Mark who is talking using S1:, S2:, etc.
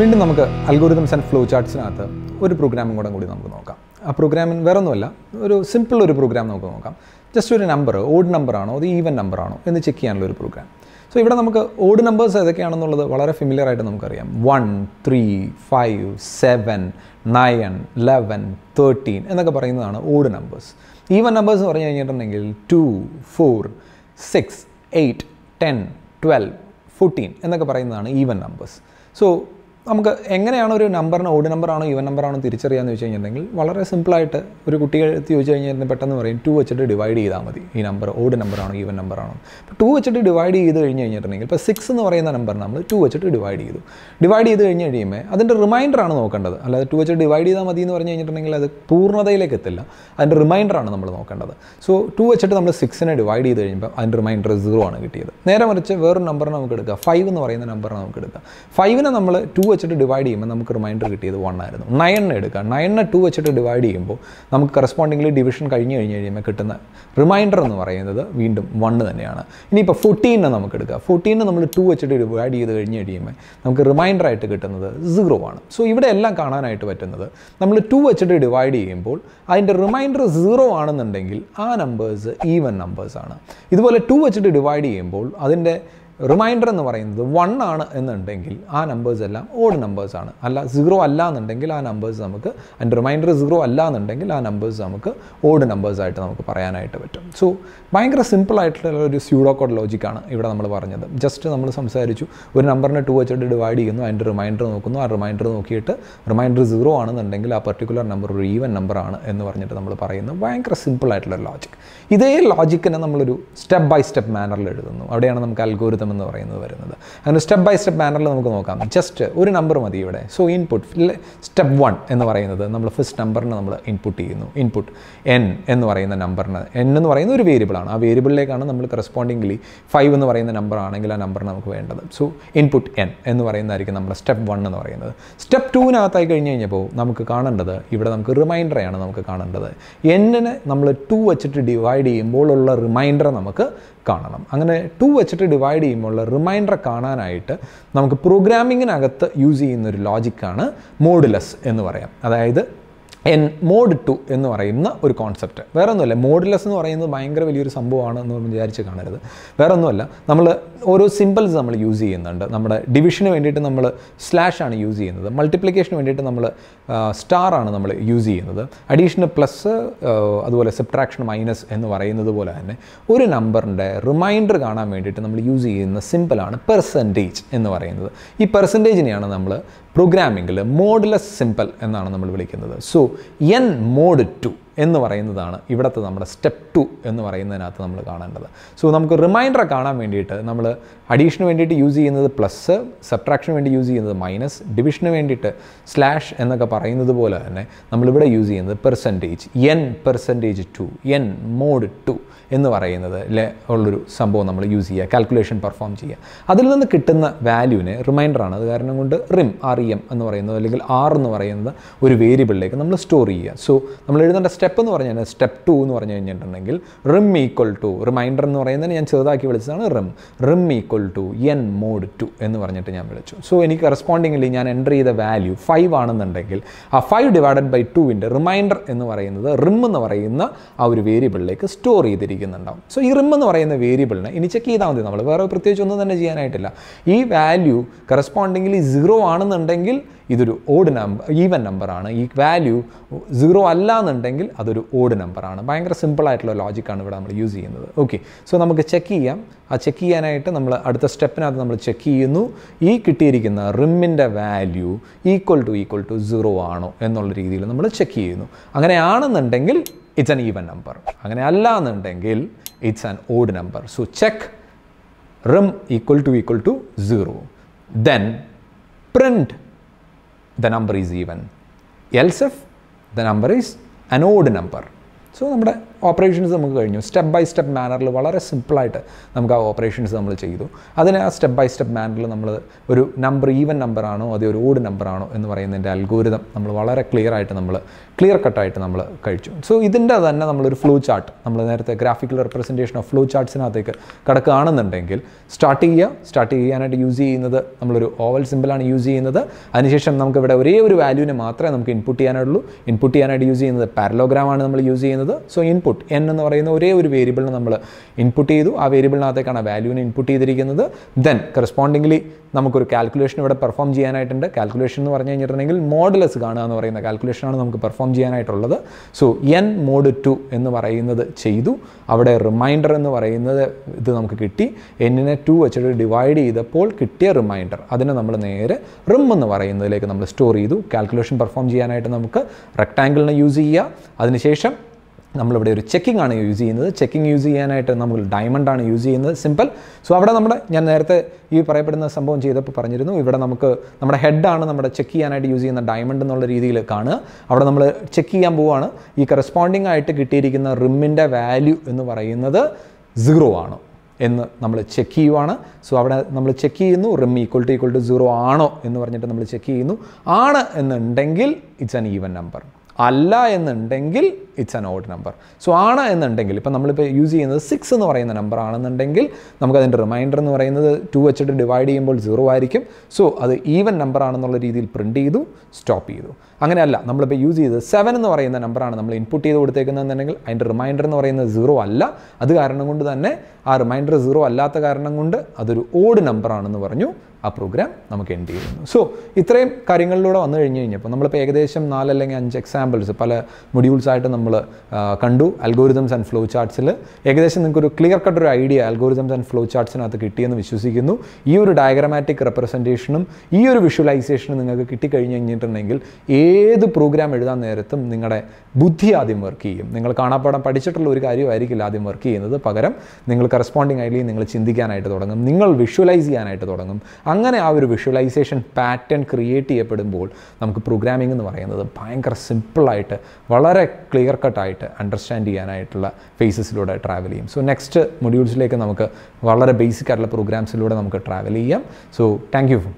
S1: വീണ്ടും നമുക്ക് algorithms and flow ചാർട്ട്സിനകത്ത് ഒരു പ്രോഗ്രാമും കൂടെ കൂടി നമുക്ക് നോക്കാം ആ പ്രോഗ്രാമിൻ വേറെ ഒന്നുമല്ല ഒരു സിമ്പിൾ ഒരു പ്രോഗ്രാം നമുക്ക് നോക്കാം ജസ്റ്റ് ഒരു നമ്പർ ഓഡ് നമ്പറാണോ അത് ഈവൻ നമ്പറാണോ എന്ന് ചെക്ക് ചെയ്യാനുള്ള ഒരു പ്രോഗ്രാം സോ ഇവിടെ നമുക്ക് ഓഡ് നമ്പേഴ്സ് ഏതൊക്കെയാണെന്നുള്ളത് വളരെ ഫെമിലിയർ ആയിട്ട് നമുക്കറിയാം one three five seven nine eleven thirteen എന്നൊക്കെ പറയുന്നതാണ് ഓഡ് നമ്പേഴ്സ് ഈവൻ നമ്പേഴ്സ് എന്ന് പറഞ്ഞു കഴിഞ്ഞിട്ടുണ്ടെങ്കിൽ two four six eight ten twelve fourteen എന്നൊക്കെ പറയുന്നതാണ് ഈവൻ നമ്പേഴ്സ് സോ നമുക്ക് എങ്ങനെയാണ് ഒരു നമ്പറിന് ഓഡ് നമ്പറാണോ ഈവൻ നമ്പറാണോ തിരിച്ചറിയാന്ന് വെച്ച് കഴിഞ്ഞിട്ടുണ്ടെങ്കിൽ വളരെ സിമ്പിളായിട്ട് ഒരു എത്തി ചോദിച്ചു കഴിഞ്ഞിരുന്നു പെട്ടെന്ന് പറയും ടു വെച്ചിട്ട് ഡിവൈഡ് ചെയ്താൽ മതി ഈ നമ്പർ ഓഡ് നമ്പറാണോ ഈവൻ നമ്പറാണോ ഇപ്പോൾ ടു വെച്ചിട്ട് ഡിവൈഡ് ചെയ്ത് കഴിഞ്ഞ് കഴിഞ്ഞിട്ടുണ്ടെങ്കിൽ ഇപ്പോൾ സിക്സ് എന്ന് പറയുന്ന നമ്പർ നമ്മൾ ടു വെച്ചിട്ട് ഡിവൈഡ് ചെയ്തു ഡിവൈഡ് ചെയ്ത് കഴിഞ്ഞ് കഴിയുമ്പോൾ അതിൻ്റെ റിമൈൻഡറാണ് നോക്കേണ്ടത് അല്ലാതെ ടു വെച്ചിട്ട് ഡിവൈഡ് ചെയ്താൽ മതി എന്ന് പറഞ്ഞു കഴിഞ്ഞിട്ടുണ്ടെങ്കിൽ അത് പൂർണ്ണതയിലേക്ക് എത്തില്ല അതിൻ്റെ റിമൈൻഡറാണ് നമ്മൾ നോക്കേണ്ടത് സോ ടു വെച്ചിട്ട് നമ്മൾ സിക്സിനെ ഡിവൈഡ് ചെയ്ത് കഴിയുമ്പോൾ അതിൻ്റെ റിമൈൻഡർ സീറോ ആണ് കിട്ടിയത് നേരെ മറിച്ച് വേറൊരു നമ്പർ നമുക്ക് എടുക്കുക ഫൈവ് എന്ന് പറയുന്ന നമ്പർ നമുക്ക് എടുക്കുക ഫൈവിനെ നമ്മൾ ടു വെച്ചിട്ട് ഡിവൈഡ് ചെയ്യുമ്പോൾ നമുക്ക് റിമൈൻഡർ കിട്ടിയത് വൺ ആയിരുന്നു നയണ്ണ എടുക്കുക നയണ്ണ ടു വെച്ചിട്ട് ഡിവൈഡ് ചെയ്യുമ്പോൾ നമുക്ക് കറസ്പോണ്ടിംഗ്ലി ഡിവിഷൻ കഴിഞ്ഞ് കഴിഞ്ഞ് കഴിയുമ്പോൾ കിട്ടുന്ന റിമൈൻഡർ എന്ന് പറയുന്നത് വീണ്ടും വണ്ണ് തന്നെയാണ് ഇനിയിപ്പോൾ ഫോർട്ടീനെ നമുക്ക് എടുക്കുക ഫോർട്ടീനെ നമ്മൾ ടു വെച്ചിട്ട് ഡിവൈഡ് ചെയ്ത് കഴിഞ്ഞ് കഴിയുമ്പോൾ നമുക്ക് റിമൈൻഡർ ആയിട്ട് കിട്ടുന്നത് സീറോ ആണ് സോ ഇവിടെ എല്ലാം കാണാനായിട്ട് പറ്റുന്നത് നമ്മൾ ടു വെച്ചിട്ട് ഡിവൈഡ് ചെയ്യുമ്പോൾ അതിൻ്റെ റിമൈൻഡർ സീറോ ആണെന്നുണ്ടെങ്കിൽ ആ നമ്പേഴ്സ് ഈവൻ നമ്പേഴ്സാണ് ഇതുപോലെ ടു വെച്ചിട്ട് ഡിവൈഡ് ചെയ്യുമ്പോൾ അതിൻ്റെ റിമൈൻഡർ എന്ന് പറയുന്നത് വൺ ആണ് എന്നുണ്ടെങ്കിൽ ആ നമ്പേഴ്സ് എല്ലാം ഓഡ് ആണ് അല്ല സീറോ അല്ല എന്നുണ്ടെങ്കിൽ ആ നമ്പേഴ്സ് നമുക്ക് ആൻഡ് റിമൈൻഡർ സീറോ അല്ല എന്നുണ്ടെങ്കിൽ ആ നമ്പേഴ്സ് നമുക്ക് ഓഡ് ആയിട്ട് നമുക്ക് പറയാനായിട്ട് പറ്റും സോ ഭയങ്കര സിമ്പിളായിട്ടുള്ള ഒരു സ്യൂഡോ കോഡ് ലോജിക്കാണ് ഇവിടെ നമ്മൾ പറഞ്ഞത് ജസ്റ്റ് നമ്മൾ സംസാരിച്ചു ഒരു നമ്പറിനെ ടു വെച്ചിട്ട് ഡിവൈഡ് ചെയ്യുന്നു അതിൻ്റെ റിമൈൻഡർ നോക്കുന്നു ആ റിമൈൻഡർ നോക്കിയിട്ട് റിമൈൻഡർ സീറോ ആണെന്നുണ്ടെങ്കിൽ ആ പെർട്ടിക്കുലർ നമ്പർ ഒരു ഈവൻ നമ്പർ ആണ് എന്ന് പറഞ്ഞിട്ട് നമ്മൾ പറയുന്നു ഭയങ്കര സിമ്പിളായിട്ടുള്ള ലോജിക് ഇതേ ലോജിക്കിനെ നമ്മളൊരു സ്റ്റെപ്പ് ബൈ സ്റ്റെപ്പ് മാനറിൽ എഴുതുന്നു അവിടെയാണ് നമുക്ക് അൽഗോരിതം സിസ്റ്റം എന്ന് പറയുന്നത് വരുന്നത് അങ്ങനെ സ്റ്റെപ്പ് ബൈ സ്റ്റെപ്പ് ബാനറിൽ നമുക്ക് നോക്കാം ജസ്റ്റ് ഒരു നമ്പർ മതി ഇവിടെ സോ ഇൻപുട്ട് സ്റ്റെപ്പ് വൺ എന്ന് പറയുന്നത് നമ്മൾ ഫസ്റ്റ് നമ്പറിന് നമ്മൾ ഇൻപുട്ട് ചെയ്യുന്നു ഇൻപുട്ട് എൻ എന്ന് പറയുന്ന നമ്പറിന് എൻ എന്ന് പറയുന്ന ഒരു വേരിയബിളാണ് ആ വേരിയബിളിലേക്കാണ് നമ്മൾ കറസ്പോണ്ടിംഗ്ലി ഫൈവ് എന്ന് പറയുന്ന നമ്പർ ആണെങ്കിൽ ആ നമ്പറിന് നമുക്ക് വേണ്ടത് സോ ഇൻപുട്ട് എൻ എന്ന് പറയുന്നതായിരിക്കും നമ്മൾ സ്റ്റെപ്പ് വൺ എന്ന് പറയുന്നത് സ്റ്റെപ്പ് ടൂവിനകത്തായി കഴിഞ്ഞ് കഴിഞ്ഞപ്പോൾ നമുക്ക് കാണേണ്ടത് ഇവിടെ നമുക്ക് റിമൈൻഡറാണ് നമുക്ക് കാണേണ്ടത് എന്നിന് നമ്മൾ ടു വെച്ചിട്ട് ഡിവൈഡ് ചെയ്യുമ്പോൾ ഉള്ള റിമൈൻഡർ നമുക്ക് കാണണം അങ്ങനെ ടു വെച്ചിട്ട് ഡിവൈഡ് ചെയ്യുമ്പോൾ റിമൈൻഡർ കാണാനായിട്ട് നമുക്ക് പ്രോഗ്രാമിങ്ങിനകത്ത് യൂസ് ചെയ്യുന്ന ഒരു ലോജിക്കാണ് മോഡുലസ് എന്ന് പറയാം അതായത് എൻ മോഡ് ടു എന്ന് പറയുന്ന ഒരു കോൺസെപ്റ്റ് വേറെ ഒന്നുമല്ല മോഡ്ലെസ് എന്ന് പറയുന്നത് ഭയങ്കര വലിയൊരു സംഭവമാണ് എന്ന് വിചാരിച്ച് കാണരുത് വേറെ ഒന്നുമല്ല നമ്മൾ ഓരോ സിമ്പിൾസ് നമ്മൾ യൂസ് ചെയ്യുന്നുണ്ട് നമ്മുടെ ഡിവിഷന് വേണ്ടിയിട്ട് നമ്മൾ സ്ലാഷ് ആണ് യൂസ് ചെയ്യുന്നത് മൾട്ടിപ്ലിക്കേഷന് വേണ്ടിയിട്ട് നമ്മൾ സ്റ്റാർ ആണ് നമ്മൾ യൂസ് ചെയ്യുന്നത് അഡീഷന് പ്ലസ് അതുപോലെ സബ്ട്രാക്ഷൻ മൈനസ് എന്ന് പറയുന്നത് പോലെ തന്നെ ഒരു നമ്പറിൻ്റെ റിമൈൻഡർ കാണാൻ വേണ്ടിയിട്ട് നമ്മൾ യൂസ് ചെയ്യുന്ന സിമ്പിളാണ് പെർസെൻറ്റേജ് എന്ന് പറയുന്നത് ഈ പെർസെൻറ്റേജിനെയാണ് നമ്മൾ പ്രോഗ്രാമിങ്ങിൽ മോഡുലസ് സിമ്പിൾ എന്നാണ് നമ്മൾ വിളിക്കുന്നത് സോ എൻ മോഡ് ടു എന്ന് പറയുന്നതാണ് ഇവിടുത്തെ നമ്മുടെ സ്റ്റെപ്പ് ടു എന്ന് പറയുന്നതിനകത്ത് നമ്മൾ കാണേണ്ടത് സോ നമുക്ക് റിമൈൻഡർ കാണാൻ വേണ്ടിയിട്ട് നമ്മൾ അഡീഷന് വേണ്ടിയിട്ട് യൂസ് ചെയ്യുന്നത് പ്ലസ് സബ്ട്രാക്ഷന് വേണ്ടി യൂസ് ചെയ്യുന്നത് മൈനസ് ഡിവിഷന് വേണ്ടിയിട്ട് സ്ലാഷ് എന്നൊക്കെ പറയുന്നത് പോലെ തന്നെ നമ്മളിവിടെ യൂസ് ചെയ്യുന്നത് percentage n percentage two n mod two എന്ന് പറയുന്നത് ഉള്ളൊരു സംഭവം നമ്മൾ യൂസ് ചെയ്യുക കാൽക്കുലേഷൻ പെർഫോം ചെയ്യുക അതിൽ നിന്ന് കിട്ടുന്ന വാല്യൂവിനെ റിമൈൻഡറാണ് അത് കാരണം കൊണ്ട് റിം ആർ ഇ എം എന്ന് പറയുന്നത് അല്ലെങ്കിൽ ആർ എന്ന് പറയുന്നത് ഒരു വേരിയബിളിലേക്ക് നമ്മൾ സ്റ്റോർ ചെയ്യുക സോ നമ്മൾ എഴുതേണ്ട സ്റ്റെപ്പ് സ്റ്റെപ്പ് എന്ന് പറഞ്ഞു കഴിഞ്ഞാൽ സ്റ്റെപ്പ് ടു എന്ന് പറഞ്ഞു കഴിഞ്ഞിട്ടുണ്ടെങ്കിൽ റിം ഈക്വൽ ടു റിമൈൻഡർ എന്ന് പറയുന്നതിന് ഞാൻ ചെറുതാക്കി വിളിച്ചതാണ് rim rim equal to n mod two എന്ന് പറഞ്ഞിട്ട് ഞാൻ വിളിച്ചു സോ എനിക്ക് കറസ്പോണ്ടിങ്ങിലി ഞാൻ എൻ്റർ ചെയ്ത വാല്യൂ ഫൈവ് ആണെന്നുണ്ടെങ്കിൽ ആ ഫൈവ് ഡിവൈഡഡ് ബൈ ടുവിൻ്റെ റിമൈൻഡർ എന്ന് പറയുന്നത് റിം എന്ന് പറയുന്ന ആ ഒരു വേരിയബിളിലേക്ക് സ്റ്റോർ ചെയ്തിരിക്കുന്നുണ്ടാവും സോ ഈ റിം എന്ന് പറയുന്ന വേരിയബിളിനെ ഇനി ചെക്ക് ചെയ്താൽ മതി നമ്മൾ വേറെ പ്രത്യേകിച്ച് ഒന്നും തന്നെ ചെയ്യാനായിട്ടില്ല ഈ വാല്യൂ കറസ്പോണ്ടിങ്ങിലി സീറോ ആണെന്നുണ്ടെങ്കിൽ ഇതൊരു ഓഡ് നമ്പർ ഈവൻ നമ്പറാണ് ഈ വാല്യൂ സീറോ അല്ല എന്നുണ്ടെങ്കിൽ അതൊരു ഓഡ് നമ്പറാണ് ഭയങ്കര സിമ്പിളായിട്ടുള്ള ലോജിക്കാണ് ഇവിടെ നമ്മൾ യൂസ് ചെയ്യുന്നത് ഓക്കെ സോ നമുക്ക് ചെക്ക് ചെയ്യാം ആ ചെക്ക് ചെയ്യാനായിട്ട് നമ്മൾ അടുത്ത സ്റ്റെപ്പിനകത്ത് നമ്മൾ ചെക്ക് ചെയ്യുന്നു ഈ കിട്ടിയിരിക്കുന്ന റിമ്മിൻ്റെ value equal to equal to zero ആണോ എന്നുള്ള രീതിയിൽ നമ്മൾ ചെക്ക് ചെയ്യുന്നു അങ്ങനെയാണെന്നുണ്ടെങ്കിൽ ഇറ്റ്സ് ആൻ ഈവൻ നമ്പർ അങ്ങനെ അല്ല എന്നുണ്ടെങ്കിൽ it's an odd number so check rim equal to equal to zero then print the number is even else if the number is an odd number so നമ്മുടെ ഓപ്പറേഷൻസ് നമുക്ക് കഴിഞ്ഞു step by step മാനറിൽ വളരെ സിമ്പിളായിട്ട് നമുക്ക് ആ ഓപ്പറേഷൻസ് നമ്മൾ ചെയ്തു അതിനെ ആ സ്റ്റെപ്പ് ബൈ സ്റ്റെപ്പ് മാനറിൽ നമ്മൾ ഒരു നമ്പർ ഈവൻ നമ്പറാണോ അതോ ഒരു ഓഡ് നമ്പറാണോ എന്ന് പറയുന്നതിൻ്റെ അൽഗോരിതം നമ്മൾ വളരെ ക്ലിയർ ആയിട്ട് നമ്മൾ ക്ലിയർ കട്ടായിട്ട് നമ്മൾ കഴിച്ചു സോ ഇതിൻ്റെ തന്നെ നമ്മളൊരു ഫ്ലോ ചാർട്ട് നമ്മൾ നേരത്തെ ഗ്രാഫിക്കൽ റെപ്രസെൻറ്റേഷൻ ഓഫ് ഫ്ലോ ചാർട്ട്സിനകത്തേക്ക് കിടക്കുകയാണെന്നുണ്ടെങ്കിൽ സ്റ്റാർട്ട് ചെയ്യുക സ്റ്റാർട്ട് ചെയ്യാനായിട്ട് യൂസ് ചെയ്യുന്നത് നമ്മളൊരു ഓവൽ സിമ്പിളാണ് യൂസ് ചെയ്യുന്നത് അതിനുശേഷം നമുക്ക് ഇവിടെ ഒരേ ഒരു വാല്യൂവിനെ മാത്രമേ നമുക്ക് ഇൻപുട്ട് ചെയ്യാനുള്ളൂ ഇൻപുട്ട് ചെയ്യാനായിട്ട് യൂസ് ചെയ്യുന്നത് പാരലോഗ്രാമാണ് നമ്മൾ യൂസ് ചെയ്യുന്നത് സോ ഇൻപുട്ട് ഇൻപുട്ട് എൻ എന്ന് പറയുന്ന ഒരേ ഒരു വേരിയബിളിന് നമ്മൾ ഇൻപുട്ട് ചെയ്തു ആ വേരിയബിളിനകത്തേക്കാണ് വാല്യൂവിന് ഇൻപുട്ട് ചെയ്തിരിക്കുന്നത് ദെൻ കറസ്പോണ്ടിംഗ്ലി നമുക്കൊരു കാൽക്കുലേഷൻ ഇവിടെ പെർഫോം ചെയ്യാനായിട്ടുണ്ട് കാൽക്കുലേഷൻ എന്ന് പറഞ്ഞു കഴിഞ്ഞിട്ടുണ്ടെങ്കിൽ മോഡലസ് കാണുക എന്ന് പറയുന്ന കാൽക്കുലേഷനാണ് നമുക്ക് പെർഫോം ചെയ്യാനായിട്ടുള്ളത് സോ എൻ മോഡ് ടു എന്ന് പറയുന്നത് ചെയ്തു അവിടെ റിമൈൻഡർ എന്ന് പറയുന്നത് ഇത് നമുക്ക് കിട്ടി എന്നിനെ ടു വെച്ചിട്ട് ഡിവൈഡ് ചെയ്തപ്പോൾ കിട്ടിയ റിമൈൻഡർ അതിനെ നമ്മൾ നേരെ റിം എന്ന് പറയുന്നതിലേക്ക് നമ്മൾ സ്റ്റോർ ചെയ്തു കാൽക്കുലേഷൻ പെർഫോം ചെയ്യാനായിട്ട് നമുക്ക് റെക്ടാങ്കിളിനെ യൂസ് ചെയ്യുക അതിനുശേഷം നമ്മളിവിടെ ഒരു ചെക്കിംഗ് ആണ് യൂസ് ചെയ്യുന്നത് ചെക്കിംഗ് യൂസ് ചെയ്യാനായിട്ട് നമ്മൾ ഡയമണ്ട് ആണ് യൂസ് ചെയ്യുന്നത് സിമ്പിൾ സോ അവിടെ നമ്മുടെ ഞാൻ നേരത്തെ ഈ പറയപ്പെടുന്ന സംഭവം ചെയ്തപ്പോൾ പറഞ്ഞിരുന്നു ഇവിടെ നമുക്ക് നമ്മുടെ ഹെഡാണ് നമ്മുടെ ചെക്ക് ചെയ്യാനായിട്ട് യൂസ് ചെയ്യുന്ന ഡയമണ്ട് എന്നുള്ള രീതിയിൽ കാണുക അവിടെ നമ്മൾ ചെക്ക് ചെയ്യാൻ പോവുകയാണ് ഈ കറസ്പോണ്ടിങ് ആയിട്ട് കിട്ടിയിരിക്കുന്ന റിമ്മിൻ്റെ വാല്യൂ എന്ന് പറയുന്നത് സീറോ ആണ് എന്ന് നമ്മൾ ചെക്ക് ചെയ്യുവാണ് സോ അവിടെ നമ്മൾ ചെക്ക് ചെയ്യുന്നു rim equal to equal to zero ആണോ എന്ന് പറഞ്ഞിട്ട് നമ്മൾ ചെക്ക് ചെയ്യുന്നു ആണ് എന്നുണ്ടെങ്കിൽ ഇറ്റ്സ് ആൻ ഈവൻ നമ്പർ അല്ല എന്നുണ്ടെങ്കിൽ it's an odd number so ആണ് എന്നുണ്ടെങ്കിൽ ഇപ്പം നമ്മളിപ്പോൾ യൂസ് ചെയ്യുന്നത് സിക്സ് എന്ന് പറയുന്ന നമ്പർ ആണെന്നുണ്ടെങ്കിൽ നമുക്കതിൻ്റെ റിമൈൻഡർ എന്ന് പറയുന്നത് ടു വെച്ചിട്ട് ഡിവൈഡ് ചെയ്യുമ്പോൾ സീറോ ആയിരിക്കും സോ അത് ഈവൻ നമ്പർ ആണെന്നുള്ള രീതിയിൽ പ്രിൻറ്റ് ചെയ്തു സ്റ്റോപ്പ് ചെയ്തു അങ്ങനെയല്ല നമ്മളിപ്പോൾ യൂസ് ചെയ്ത് സെവൻ എന്ന് പറയുന്ന നമ്പറാണ് നമ്മൾ ഇൻപുട്ട് ചെയ്ത് കൊടുത്തേക്കുന്നതെന്നുണ്ടെങ്കിൽ അതിൻ്റെ റിമൈൻഡർ എന്ന് പറയുന്നത് സീറോ അല്ല അത് കാരണം കൊണ്ട് തന്നെ ആ റിമൈൻഡർ സീറോ അല്ലാത്ത കാരണം കൊണ്ട് അതൊരു ഓഡ് നമ്പർ ആണെന്ന് പറഞ്ഞു ആ പ്രോഗ്രാം നമുക്ക് എൻഡ് ചെയ്യുന്നു സോ ഇത്രയും കാര്യങ്ങളിലൂടെ വന്നു കഴിഞ്ഞ് കഴിഞ്ഞപ്പോൾ നമ്മളിപ്പോൾ ഏകദേശം നാല് അല്ലെങ്കിൽ അഞ്ച് എക്സാമ്പിൾസ് പല മൊഡ്യൂൾസായിട്ട് നമ്മൾ കണ്ടു അൽഗോരിതംസ് ആൻഡ് ഫ്ലോ ചാർട്ട്സിൽ ഏകദേശം നിങ്ങൾക്കൊരു ക്ലിയർ കട്ട് ഒരു ഐഡിയ അൽഗോരിതംസ് ആൻഡ് ഫ്ലോ ചാർട്ട്സിനകത്ത് കിട്ടിയെന്ന് വിശ്വസിക്കുന്നു ഈ ഒരു ഡയഗ്രമാറ്റിക് റെപ്രസെൻറ്റേഷനും ഈ ഒരു വിഷ്വലൈസേഷനും നിങ്ങൾക്ക് കിട്ടിക്കഴിഞ്ഞ് കഴിഞ്ഞിട്ടുണ്ടെങ്കിൽ ഏത് പ്രോഗ്രാം എഴുതാൻ നേരത്തും നിങ്ങളുടെ ബുദ്ധി ആദ്യം വർക്ക് ചെയ്യും നിങ്ങൾ കാണാപ്പാടം പഠിച്ചിട്ടുള്ള ഒരു കാര്യമായിരിക്കില്ല ആദ്യം വർക്ക് ചെയ്യുന്നത് പകരം നിങ്ങൾ കറസ്പോണ്ടിങ് ആയിട്ട് നിങ്ങൾ ചിന്തിക്കാനായിട്ട് തുടങ്ങും നിങ്ങൾ വിഷ്വലൈസ് ചെയ്യാനായിട്ട് തുടങ്ങും അങ്ങനെ ആ ഒരു വിഷ്വലൈസേഷൻ പാറ്റേൺ ക്രിയേറ്റ് ചെയ്യപ്പെടുമ്പോൾ നമുക്ക് പ്രോഗ്രാമിംഗ് എന്ന് പറയുന്നത് ഭയങ്കര സിമ്പിളായിട്ട് വളരെ ക്ലിയർ കട്ടായിട്ട് അണ്ടർസ്റ്റാൻഡ് ചെയ്യാനായിട്ടുള്ള ഫേസസിലൂടെ ട്രാവൽ ചെയ്യും സോ നെക്സ്റ്റ് മൊഡ്യൂൾസിലേക്ക് നമുക്ക് വളരെ ബേസിക് ആയിട്ടുള്ള പ്രോഗ്രാംസിലൂടെ നമുക്ക് ട്രാവൽ ചെയ്യാം സോ താങ്ക്